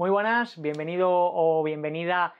Muy buenas, bienvenido o bienvenida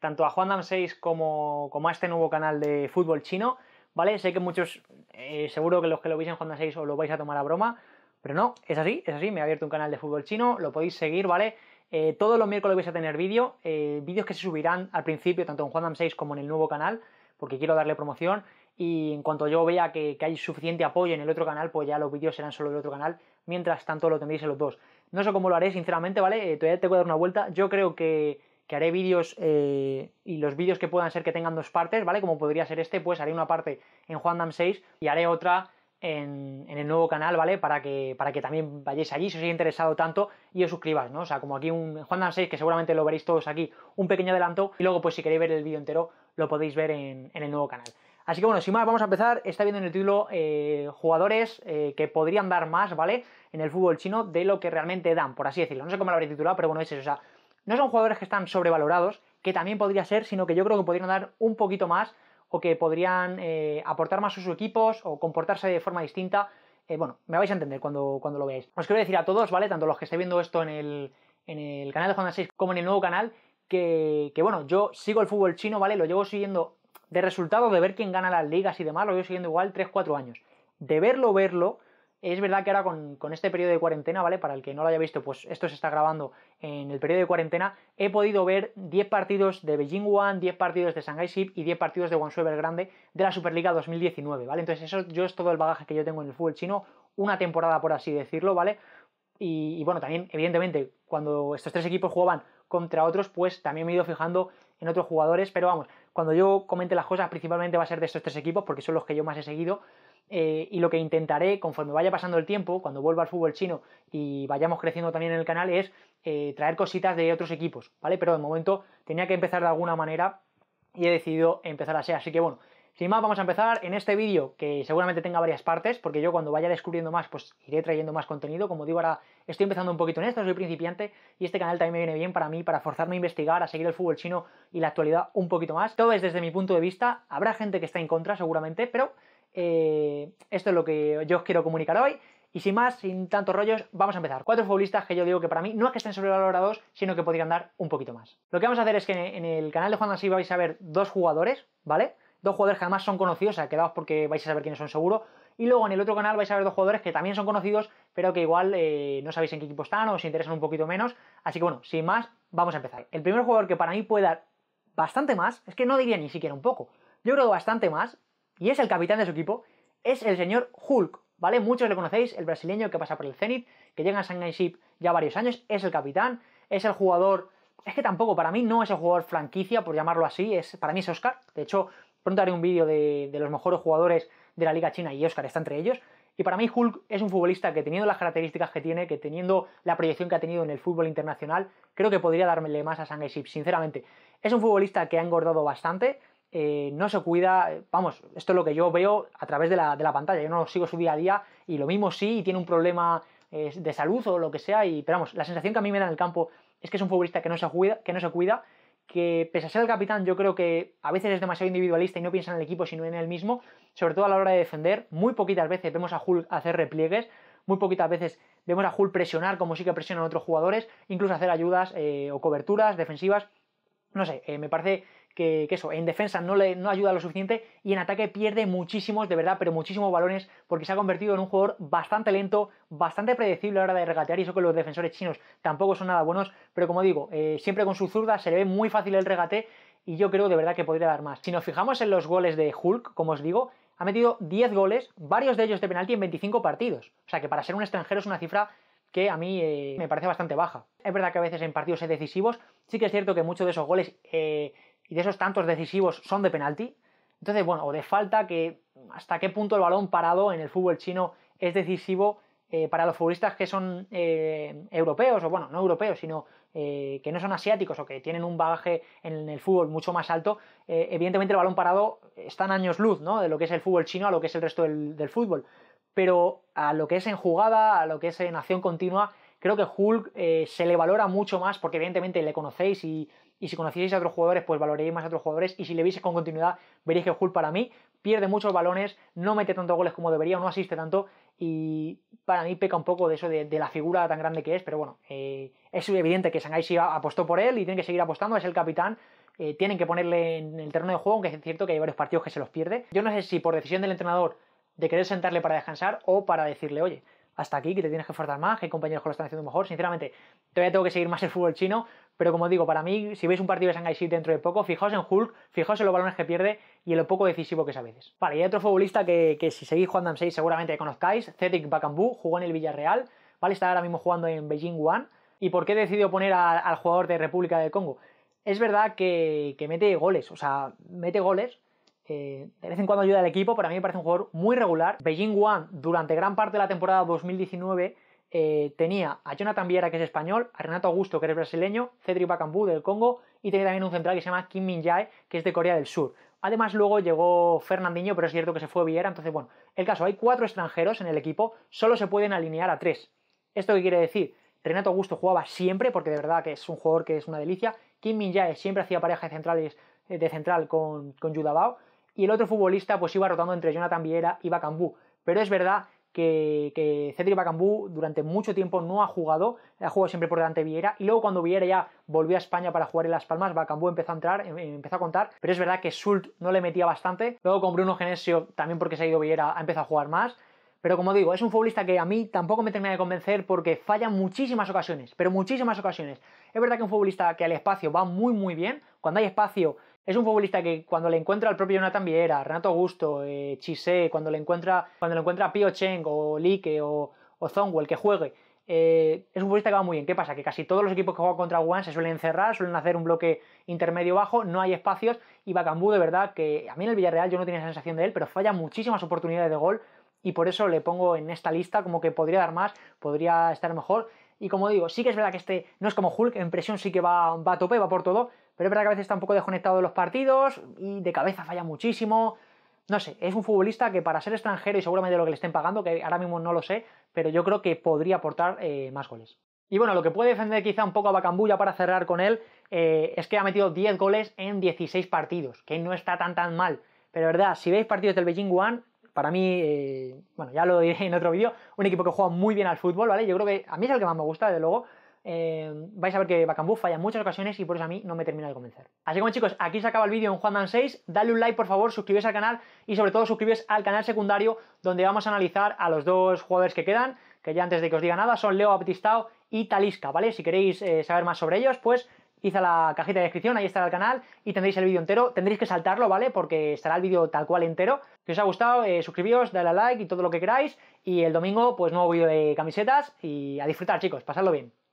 tanto a Juan Dam 6 como, a este nuevo canal de fútbol chino, ¿vale? Sé que muchos, eh, seguro que los que lo veis en Juan Dam 6 os lo vais a tomar a broma, pero no, es así, es así, me ha abierto un canal de fútbol chino, lo podéis seguir, ¿vale? Eh, todos los miércoles vais a tener vídeo, eh, vídeos que se subirán al principio tanto en Juan Dam 6 como en el nuevo canal, porque quiero darle promoción y en cuanto yo vea que, que, hay suficiente apoyo en el otro canal, pues ya los vídeos serán solo del otro canal, mientras tanto lo tendréis en los dos. No sé cómo lo haré, sinceramente, ¿vale? Eh, todavía te voy a dar una vuelta. Yo creo que, haré vídeos eh, y los vídeos que puedan ser que tengan dos partes, ¿vale? Como podría ser este, pues haré una parte en Juan Dam 6 y haré otra en, en, el nuevo canal, ¿vale? Para que, para que también vayáis allí si os he interesado tanto y os suscribáis, ¿no? O sea, como aquí un Juan Dam 6, que seguramente lo veréis todos aquí, un pequeño adelanto y luego, pues si queréis ver el vídeo entero, lo podéis ver en el nuevo canal. Así que bueno, sin más, vamos a empezar. Está viendo en el título eh, jugadores eh, que podrían dar más, ¿vale? En el fútbol chino de lo que realmente dan, por así decirlo. No sé cómo lo habré titulado, pero bueno, es O sea, no son jugadores que están sobrevalorados, que también podría ser, sino que yo creo que podrían dar un poquito más o que podrían eh, aportar más a sus equipos o comportarse de forma distinta. bueno, me vais a entender cuando, cuando lo veáis. Os quiero decir a todos, ¿vale? Tanto los que estéis viendo esto en el, en el canal de Juan 6 como en el nuevo canal, que, bueno, yo sigo el fútbol chino, ¿vale? Lo llevo siguiendo de resultado, de ver quién gana las ligas y demás, lo ido siguiendo igual 3-4 años. De verlo, verlo, es verdad que ahora con, este periodo de cuarentena, ¿vale? Para el que no lo haya visto, pues esto se está grabando en el periodo de cuarentena. He podido ver 10 partidos de Beijing One, 10 partidos de Shanghai Ship y 10 partidos de Guangzhou Grande de la Superliga 2019, ¿vale? Entonces eso yo es todo el bagaje que yo tengo en el fútbol chino, una temporada por así decirlo, ¿vale? Y, y bueno, también evidentemente cuando estos tres equipos jugaban contra otros, pues también me he ido fijando en otros jugadores, pero vamos, cuando yo comente las cosas, principalmente va a ser de estos tres equipos, porque son los que yo más he seguido. Eh, y lo que intentaré, conforme vaya pasando el tiempo, cuando vuelva al fútbol chino y vayamos creciendo también en el canal, es eh, traer cositas de otros equipos, ¿vale? Pero de momento tenía que empezar de alguna manera y he decidido empezar así. Así que bueno, sin más, vamos a empezar en este vídeo que seguramente tenga varias partes, porque yo cuando vaya descubriendo más, pues iré trayendo más contenido. Como digo, ahora estoy empezando un poquito en esto, soy principiante y este canal también me viene bien para mí, para forzarme a investigar, a seguir el fútbol chino y la actualidad un poquito más. Todo es desde mi punto de vista, habrá gente que está en contra seguramente, pero eh, esto es lo que yo os quiero comunicar hoy. Y sin más, sin tantos rollos, vamos a empezar. Cuatro futbolistas que yo digo que para mí no es que estén sobrevalorados, sino que podrían dar un poquito más. Lo que vamos a hacer es que en el canal de Juan Así vais a ver dos jugadores, ¿vale? Dos jugadores que además son conocidos, o sea, quedaos porque vais a saber quiénes son seguro. Y luego en el otro canal vais a ver dos jugadores que también son conocidos, pero que igual eh, no sabéis en qué equipo están o os interesan un poquito menos. Así que bueno, sin más, vamos a empezar. El primer jugador que para mí puede dar bastante más, es que no diría ni siquiera un poco, yo creo bastante más, y es el capitán de su equipo, es el señor Hulk, ¿vale? Muchos le conocéis, el brasileño que pasa por el Zenit, que llega a Shanghai Ship ya varios años, es el capitán, es el jugador... Es que tampoco, para mí no es el jugador franquicia, por llamarlo así, es, para mí es Oscar. De hecho, Pronto haré un vídeo de, los mejores jugadores de la Liga China y Oscar está entre ellos. Y para mí Hulk es un futbolista que teniendo las características que tiene, que teniendo la proyección que ha tenido en el fútbol internacional, creo que podría darle más a Shanghai Ship, sinceramente. Es un futbolista que ha engordado bastante, eh, no se cuida, vamos, esto es lo que yo veo a través de la, pantalla, yo no sigo su día a día y lo mismo sí, tiene un problema eh, de salud o lo que sea, y, pero vamos, la sensación que a mí me da en el campo es que es un futbolista que no se que no se cuida que pese a ser el capitán, yo creo que a veces es demasiado individualista y no piensa en el equipo sino en él mismo, sobre todo a la hora de defender. Muy poquitas veces vemos a Hull hacer repliegues, muy poquitas veces vemos a Hull presionar como sí que presionan otros jugadores, incluso hacer ayudas eh, o coberturas defensivas. No sé, eh, me parece que, eso, en defensa no le no ayuda lo suficiente y en ataque pierde muchísimos, de verdad, pero muchísimos balones porque se ha convertido en un jugador bastante lento, bastante predecible a la hora de regatear y eso que los defensores chinos tampoco son nada buenos, pero como digo, eh, siempre con su zurda se le ve muy fácil el regate y yo creo de verdad que podría dar más. Si nos fijamos en los goles de Hulk, como os digo, ha metido 10 goles, varios de ellos de penalti en 25 partidos, o sea que para ser un extranjero es una cifra que a mí eh, me parece bastante baja. Es verdad que a veces en partidos decisivos sí que es cierto que muchos de esos goles eh, y de esos tantos decisivos son de penalti. Entonces, bueno, o de falta, que hasta qué punto el balón parado en el fútbol chino es decisivo eh, para los futbolistas que son eh, europeos, o bueno, no europeos, sino eh, que no son asiáticos o que tienen un bagaje en el fútbol mucho más alto, evidentemente el balón parado está en años luz, ¿no? De lo que es el fútbol chino a lo que es el resto del fútbol. Pero a lo que es en jugada, a lo que es en acción continua, Creo que Hulk eh, se le valora mucho más porque evidentemente le conocéis y, si conocíais a otros jugadores, pues valoréis más a otros jugadores y si le veis con continuidad, veréis que Hulk para mí pierde muchos balones, no mete tantos goles como debería, o no asiste tanto y para mí peca un poco de eso, de, la figura tan grande que es, pero bueno, eh, es evidente que Shanghai sí apostó por él y tiene que seguir apostando, es el capitán, eh, tienen que ponerle en el terreno de juego, aunque es cierto que hay varios partidos que se los pierde. Yo no sé si por decisión del entrenador de querer sentarle para descansar o para decirle, oye, hasta aquí, que te tienes que esforzar más, que hay compañeros que lo están haciendo mejor. Sinceramente, todavía tengo que seguir más el fútbol chino, pero como digo, para mí, si veis un partido de Shanghai City dentro de poco, fijaos en Hulk, fijaos en los balones que pierde y en lo poco decisivo que es a veces. Vale, y hay otro futbolista que, si seguís jugando en 6 seguramente conozcáis, Cedric Bakambu, jugó en el Villarreal, ¿vale? Está ahora mismo jugando en Beijing One. ¿Y por qué decidió poner al jugador de República del Congo? Es verdad que, que mete goles, o sea, mete goles, eh, de vez en cuando ayuda al equipo, pero a mí me parece un jugador muy regular. Beijing One, durante gran parte de la temporada 2019, eh, tenía a Jonathan Viera, que es español, a Renato Augusto, que es brasileño, Cedric Bakambu del Congo, y tenía también un central que se llama Kim Min Jae, que es de Corea del Sur. Además, luego llegó Fernandinho, pero es cierto que se fue Viera. Entonces, bueno, el caso, hay cuatro extranjeros en el equipo, solo se pueden alinear a tres. ¿Esto qué quiere decir? Renato Augusto jugaba siempre, porque de verdad que es un jugador que es una delicia. Kim Min Jae siempre hacía pareja de centrales eh, de central con, con y el otro futbolista pues iba rotando entre Jonathan Villera y Bacambú. Pero es verdad que, Cedric Bacambú durante mucho tiempo no ha jugado, ha jugado siempre por delante Viera y luego cuando Viera ya volvió a España para jugar en Las Palmas, Bacambú empezó a entrar, em, em, empezó a contar, pero es verdad que Sult no le metía bastante, luego con Bruno Genesio también porque se ha ido Viera ha empezado a jugar más, pero como digo, es un futbolista que a mí tampoco me termina de convencer porque falla muchísimas ocasiones, pero muchísimas ocasiones. Es verdad que un futbolista que al espacio va muy muy bien, cuando hay espacio es un futbolista que cuando le encuentra al propio Jonathan Vieira, Renato Augusto, eh, Chise, cuando le encuentra, cuando le Pio Cheng o Lique o, o Zongwell que juegue, eh, es un futbolista que va muy bien. ¿Qué pasa? Que casi todos los equipos que juegan contra Wuhan se suelen cerrar, suelen hacer un bloque intermedio bajo, no hay espacios. Y Bacambú, de verdad, que a mí en el Villarreal yo no tenía sensación de él, pero falla muchísimas oportunidades de gol y por eso le pongo en esta lista como que podría dar más, podría estar mejor. Y como digo, sí que es verdad que este no es como Hulk, en presión sí que va, va a tope, va por todo, pero es verdad que a veces está un poco desconectado de los partidos y de cabeza falla muchísimo. No sé, es un futbolista que para ser extranjero y seguramente lo que le estén pagando, que ahora mismo no lo sé, pero yo creo que podría aportar eh, más goles. Y bueno, lo que puede defender quizá un poco a Bacambulla para cerrar con él eh, es que ha metido 10 goles en 16 partidos, que no está tan tan mal. Pero verdad, si veis partidos del Beijing One, para mí, eh, bueno, ya lo diré en otro vídeo, un equipo que juega muy bien al fútbol, ¿vale? Yo creo que a mí es el que más me gusta, desde luego, eh, vais a ver que Bacambú falla en muchas ocasiones y por eso a mí no me termina de convencer. Así como chicos, aquí se acaba el vídeo en Man 6. Dale un like por favor, suscribíos al canal y sobre todo suscribes al canal secundario donde vamos a analizar a los dos jugadores que quedan, que ya antes de que os diga nada son Leo Baptistao y Talisca, ¿vale? Si queréis eh, saber más sobre ellos, pues hice la cajita de descripción, ahí estará el canal y tendréis el vídeo entero. Tendréis que saltarlo, ¿vale? Porque estará el vídeo tal cual entero. Si os ha gustado, eh, suscribíos, dale a like y todo lo que queráis. Y el domingo, pues nuevo vídeo de camisetas y a disfrutar, chicos, pasadlo bien.